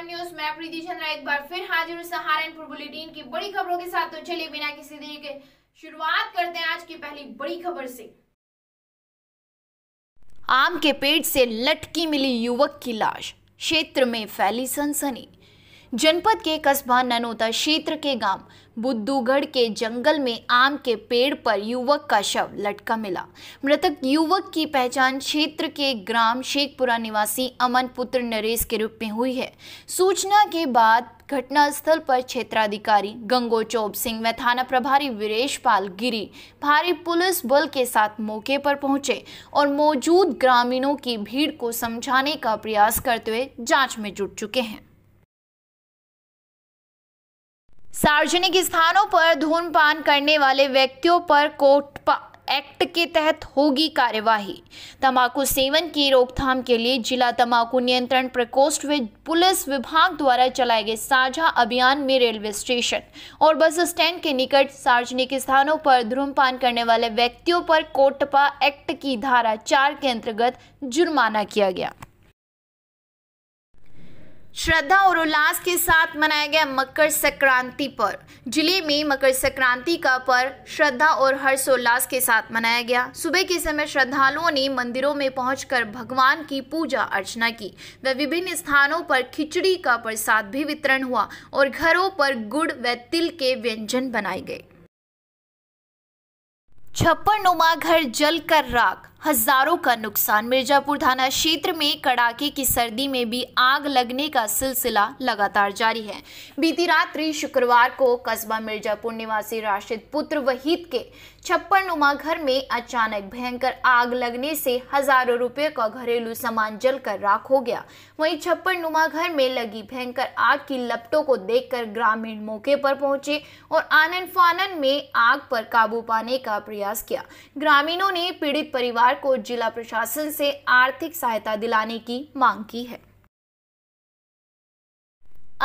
prime news मैं प्रीति चंद्रा एक बार फिर हाजिर हूँ सहारनपुर बुलेटिन की बड़ी खबरों के साथ तो चलिए बिना किसी देरी के शुरुआत करते हैं आज की पहली बड़ी खबर से आम के पेड़ से लटकी मिली युवक की लाश क्षेत्र में फैली सनसनी जनपद के कस्बा ननोता क्षेत्र के गांव बुद्धूगढ़ के जंगल में आम के पेड़ पर युवक का शव लटका मिला मृतक युवक की पहचान क्षेत्र के ग्राम शेखपुरा निवासी अमन पुत्र नरेश के रूप में हुई है सूचना के बाद घटनास्थल पर क्षेत्राधिकारी गंगो चौब सिंह व थाना प्रभारी वीरेश पाल गिरी भारी पुलिस बल के साथ मौके पर पहुंचे और मौजूद ग्रामीणों की भीड़ को समझाने का प्रयास करते हुए जांच में जुट चुके हैं सार्वजनिक स्थानों पर धूम्रपान करने वाले व्यक्तियों पर कोर्ट एक्ट के तहत होगी कार्यवाही तंबाकू सेवन की रोकथाम के लिए जिला तंबाकू नियंत्रण प्रकोष्ठ व पुलिस विभाग द्वारा चलाए गए साझा अभियान में रेलवे स्टेशन और बस स्टैंड के निकट सार्वजनिक स्थानों पर धूम्रपान करने वाले व्यक्तियों पर कोटपा एक्ट की धारा चार के अंतर्गत जुर्माना किया गया श्रद्धा और उल्लास के साथ मनाया गया मकर संक्रांति पर्व जिले में मकर संक्रांति का पर्व श्रद्धा और हर्षोल्लास के साथ मनाया गया सुबह के समय श्रद्धालुओं ने मंदिरों में पहुंचकर भगवान की पूजा अर्चना की व विभिन्न स्थानों पर खिचड़ी का प्रसाद भी वितरण हुआ और घरों पर गुड़ व तिल के व्यंजन बनाए गए छप्पन नुमा घर जल कर राख हजारों का नुकसान मिर्जापुर थाना क्षेत्र में कड़ाके की सर्दी में भी आग लगने का सिलसिला लगातार जारी है बीती रात्रि शुक्रवार को कस्बा मिर्जापुर निवासी राशिद पुत्र वहीद के छप्पन नुमा घर में अचानक भयंकर आग लगने से हजारों रुपए का घरेलू सामान जलकर राख हो गया वहीं छप्पन नुमा घर में लगी भयंकर आग की लपटों को देखकर ग्रामीण मौके पर पहुंचे और आनंद फानन में आग पर काबू पाने का प्रयास किया ग्रामीणों ने पीड़ित परिवार परिवार को जिला प्रशासन से आर्थिक सहायता दिलाने की मांग की है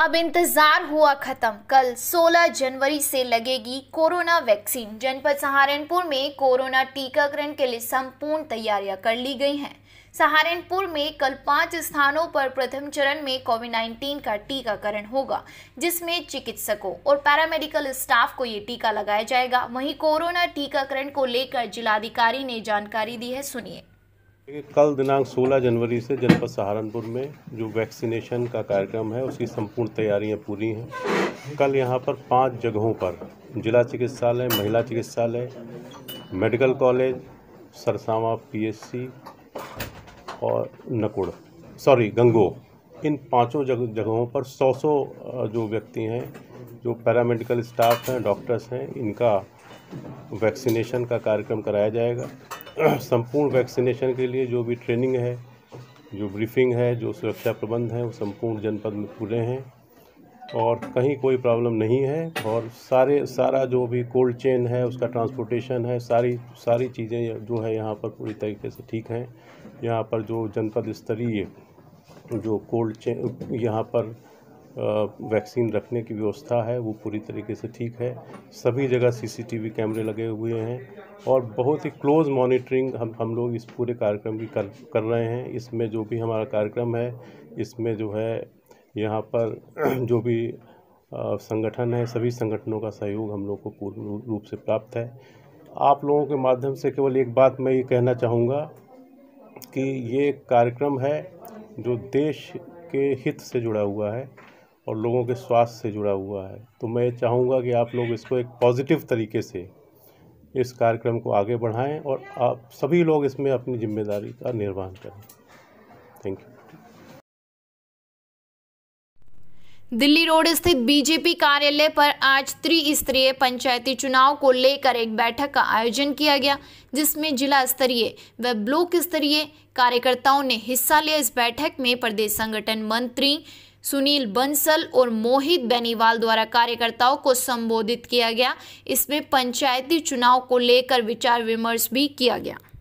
अब इंतजार हुआ खत्म कल 16 जनवरी से लगेगी कोरोना वैक्सीन जनपद सहारनपुर में कोरोना टीकाकरण के लिए संपूर्ण तैयारियां कर ली गई हैं सहारनपुर में कल पाँच स्थानों पर प्रथम चरण में कोविड नाइन्टीन का टीकाकरण होगा जिसमें चिकित्सकों और पैरामेडिकल स्टाफ को ये टीका लगाया जाएगा वहीं कोरोना टीकाकरण को लेकर जिलाधिकारी ने जानकारी दी है सुनिए कल दिनांक 16 जनवरी से जनपद सहारनपुर में जो वैक्सीनेशन का कार्यक्रम है उसकी संपूर्ण तैयारियां पूरी हैं कल यहां पर पांच जगहों पर जिला चिकित्सालय महिला चिकित्सालय मेडिकल कॉलेज सरसावा पीएचसी और नकुड़ सॉरी गंगो इन पांचों जग जगहों पर सौ सौ जो व्यक्ति हैं जो पैरामेडिकल स्टाफ हैं डॉक्टर्स हैं इनका वैक्सीनेशन का कार्यक्रम कराया जाएगा संपूर्ण वैक्सीनेशन के लिए जो भी ट्रेनिंग है जो ब्रीफिंग है जो सुरक्षा प्रबंध हैं वो संपूर्ण जनपद में पूरे हैं और कहीं कोई प्रॉब्लम नहीं है और सारे सारा जो भी कोल्ड चेन है उसका ट्रांसपोर्टेशन है सारी सारी चीज़ें जो है यहाँ पर पूरी तरीके से ठीक हैं यहाँ पर जो जनपद स्तरीय जो कोल्ड चेन यहाँ पर वैक्सीन रखने की व्यवस्था है वो पूरी तरीके से ठीक है सभी जगह सीसीटीवी कैमरे लगे हुए हैं और बहुत ही क्लोज मॉनिटरिंग हम हम लोग इस पूरे कार्यक्रम की कर कर रहे हैं इसमें जो भी हमारा कार्यक्रम है इसमें जो है यहाँ पर जो भी संगठन है सभी संगठनों का सहयोग हम लोग को पूर्ण रूप से प्राप्त है आप लोगों के माध्यम से केवल एक बात मैं ये कहना चाहूँगा कि ये कार्यक्रम है जो देश के हित से जुड़ा हुआ है और लोगों के स्वास्थ्य से जुड़ा हुआ है तो मैं चाहूँगा कि आप लोग इसको एक पॉजिटिव तरीके से इस कार्यक्रम को आगे बढ़ाएं और आप सभी लोग इसमें अपनी जिम्मेदारी का निर्वहन करें थैंक यू दिल्ली रोड स्थित बीजेपी कार्यालय पर आज त्रिस्तरीय पंचायती चुनाव को लेकर एक बैठक का आयोजन किया गया जिसमें जिला स्तरीय व ब्लॉक स्तरीय कार्यकर्ताओं ने हिस्सा लिया इस बैठक में प्रदेश संगठन मंत्री सुनील बंसल और मोहित बेनीवाल द्वारा कार्यकर्ताओं को संबोधित किया गया इसमें पंचायती चुनाव को लेकर विचार विमर्श भी किया गया